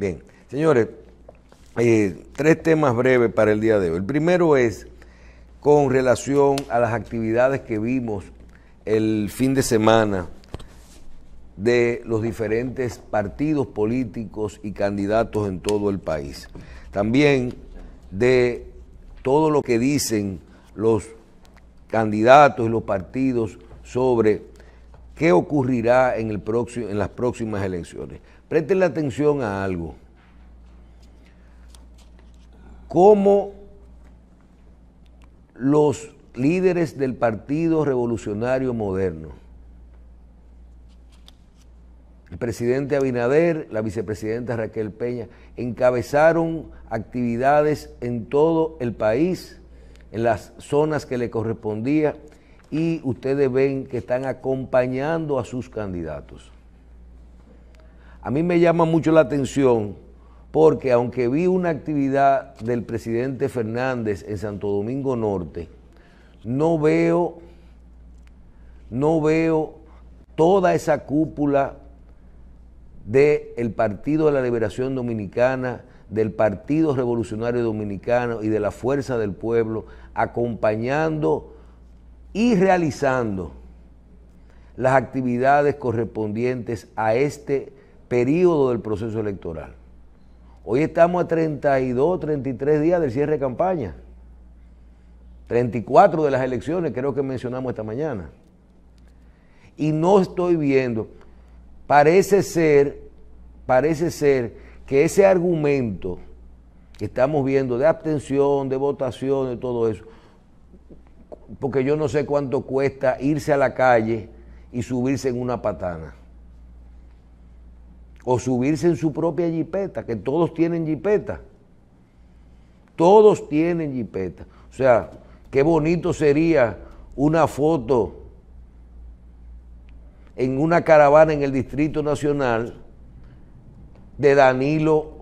Bien, señores, eh, tres temas breves para el día de hoy. El primero es con relación a las actividades que vimos el fin de semana de los diferentes partidos políticos y candidatos en todo el país. También de todo lo que dicen los candidatos y los partidos sobre qué ocurrirá en, el próximo, en las próximas elecciones la atención a algo. como los líderes del Partido Revolucionario Moderno, el presidente Abinader, la vicepresidenta Raquel Peña, encabezaron actividades en todo el país, en las zonas que le correspondía, y ustedes ven que están acompañando a sus candidatos. A mí me llama mucho la atención porque aunque vi una actividad del presidente Fernández en Santo Domingo Norte, no veo, no veo toda esa cúpula del Partido de la Liberación Dominicana, del Partido Revolucionario Dominicano y de la Fuerza del Pueblo, acompañando y realizando las actividades correspondientes a este periodo del proceso electoral. Hoy estamos a 32, 33 días del cierre de campaña. 34 de las elecciones, creo que mencionamos esta mañana. Y no estoy viendo, parece ser, parece ser que ese argumento que estamos viendo de abstención, de votación, de todo eso, porque yo no sé cuánto cuesta irse a la calle y subirse en una patana o subirse en su propia jipeta, que todos tienen jipeta. Todos tienen jipeta. O sea, qué bonito sería una foto en una caravana en el Distrito Nacional de Danilo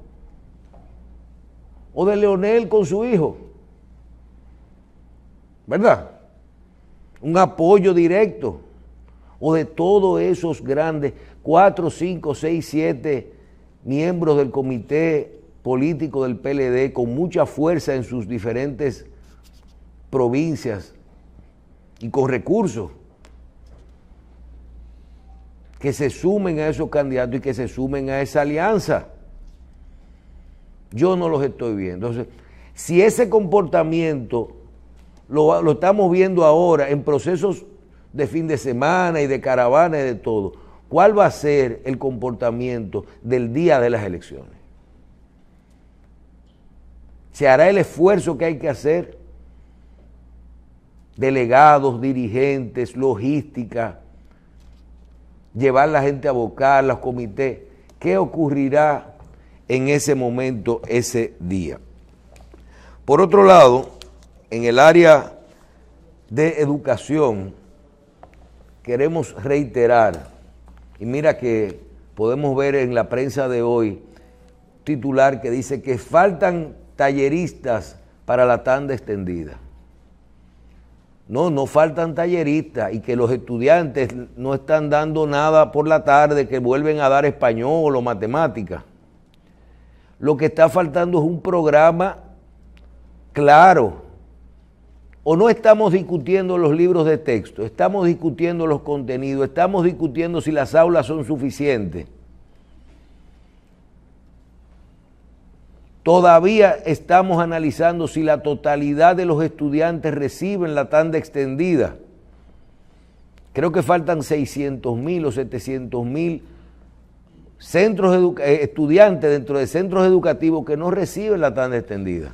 o de Leonel con su hijo. ¿Verdad? Un apoyo directo. O de todos esos grandes cuatro, cinco, seis, siete miembros del comité político del PLD con mucha fuerza en sus diferentes provincias y con recursos que se sumen a esos candidatos y que se sumen a esa alianza. Yo no los estoy viendo. Entonces, si ese comportamiento lo, estamos viendo ahora en procesos de fin de semana y de caravana y de todo, ¿Cuál va a ser el comportamiento del día de las elecciones? ¿Se hará el esfuerzo que hay que hacer? Delegados, dirigentes, logística, llevar la gente a votar, los comités. ¿Qué ocurrirá en ese momento, ese día? Por otro lado, en el área de educación, queremos reiterar y mira que podemos ver en la prensa de hoy titular que dice que faltan talleristas para la tanda extendida. No, no faltan talleristas y que los estudiantes no están dando nada por la tarde, que vuelven a dar español o matemáticas. Lo que está faltando es un programa claro o no estamos discutiendo los libros de texto, estamos discutiendo los contenidos, estamos discutiendo si las aulas son suficientes. Todavía estamos analizando si la totalidad de los estudiantes reciben la tanda extendida. Creo que faltan 600 mil o 700 mil centros eh, estudiantes dentro de centros educativos que no reciben la tanda extendida.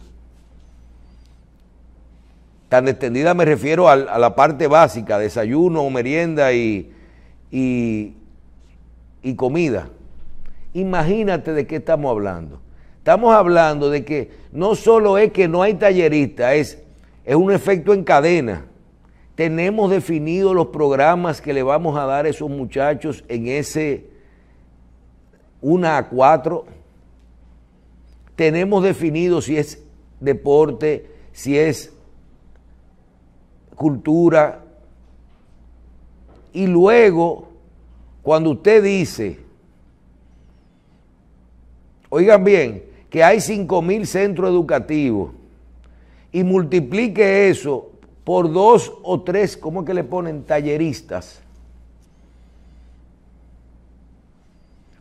Tan extendida me refiero a, la parte básica, desayuno, merienda y, y, comida. Imagínate de qué estamos hablando. Estamos hablando de que no solo es que no hay tallerista, es, es un efecto en cadena. Tenemos definidos los programas que le vamos a dar a esos muchachos en ese 1 a 4. Tenemos definido si es deporte, si es cultura. Y luego, cuando usted dice, oigan bien, que hay 5 mil centros educativos y multiplique eso por dos o tres, ¿cómo es que le ponen? Talleristas.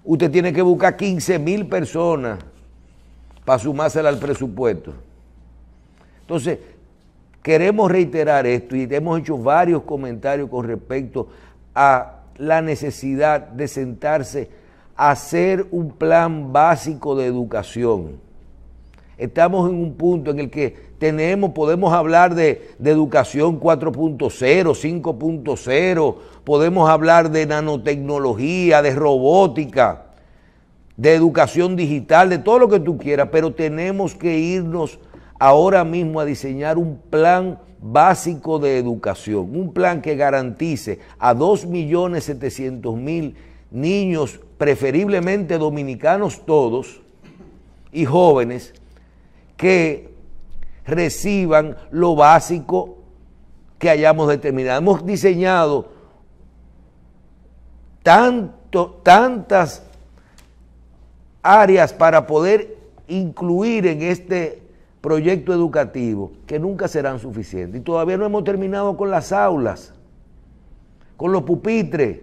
Usted tiene que buscar 15 mil personas para sumárselas al presupuesto. Entonces, Queremos reiterar esto y hemos hecho varios comentarios con respecto a la necesidad de sentarse a hacer un plan básico de educación. Estamos en un punto en el que tenemos, podemos hablar de, de educación 4.0, 5.0, podemos hablar de nanotecnología, de robótica, de educación digital, de todo lo que tú quieras, pero tenemos que irnos ahora mismo a diseñar un plan básico de educación, un plan que garantice a 2.700.000 niños, preferiblemente dominicanos todos, y jóvenes, que reciban lo básico que hayamos determinado. Hemos diseñado tanto, tantas áreas para poder incluir en este Proyecto educativo, que nunca serán suficientes. Y todavía no hemos terminado con las aulas, con los pupitres.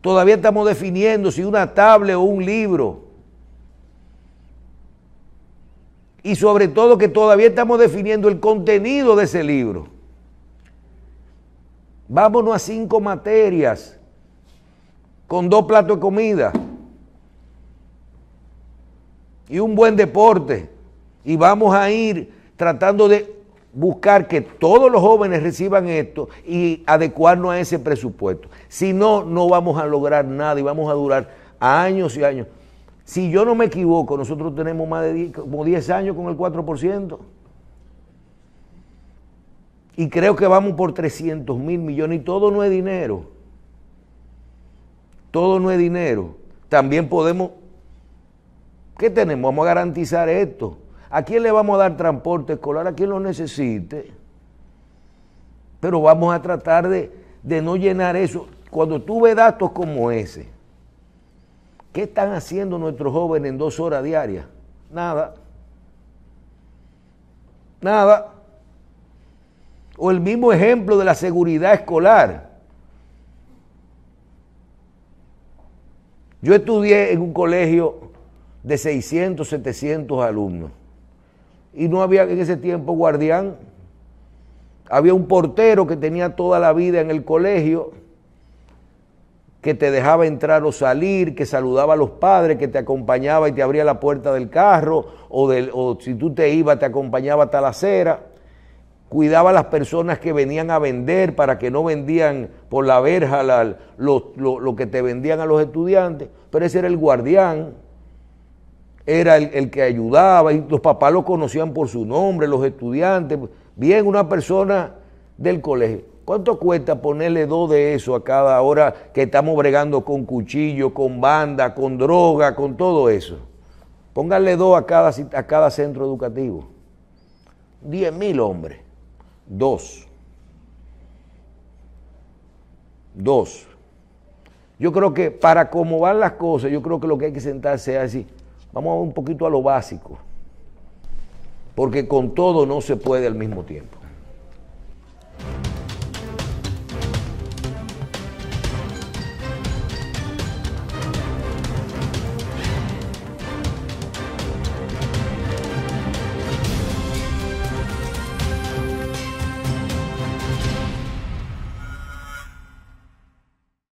Todavía estamos definiendo si una tablet o un libro. Y sobre todo que todavía estamos definiendo el contenido de ese libro. Vámonos a cinco materias con dos platos de comida y un buen deporte. Y vamos a ir tratando de buscar que todos los jóvenes reciban esto y adecuarnos a ese presupuesto. Si no, no vamos a lograr nada y vamos a durar años y años. Si yo no me equivoco, nosotros tenemos más de 10, como 10 años con el 4%. Y creo que vamos por 300 mil millones y todo no es dinero. Todo no es dinero. También podemos... ¿Qué tenemos? Vamos a garantizar esto. ¿A quién le vamos a dar transporte escolar? A quién lo necesite. Pero vamos a tratar de, de no llenar eso. Cuando tú datos como ese, ¿qué están haciendo nuestros jóvenes en dos horas diarias? Nada. Nada. O el mismo ejemplo de la seguridad escolar. Yo estudié en un colegio de 600, 700 alumnos y no había en ese tiempo guardián. Había un portero que tenía toda la vida en el colegio, que te dejaba entrar o salir, que saludaba a los padres, que te acompañaba y te abría la puerta del carro, o, del, si tú te ibas, te acompañaba hasta la acera. Cuidaba a las personas que venían a vender para que no vendían por la verja lo, lo que te vendían a los estudiantes, pero ese era el guardián era el, que ayudaba, y los papás lo conocían por su nombre, los estudiantes. Bien, una persona del colegio. ¿Cuánto cuesta ponerle dos de eso a cada hora que estamos bregando con cuchillo, con banda, con droga, con todo eso? Pónganle dos a cada, cada centro educativo. Diez mil hombres. Dos. Dos. Yo creo que para cómo van las cosas, yo creo que lo que hay que sentarse es decir, Vamos un poquito a lo básico, porque con todo no se puede al mismo tiempo.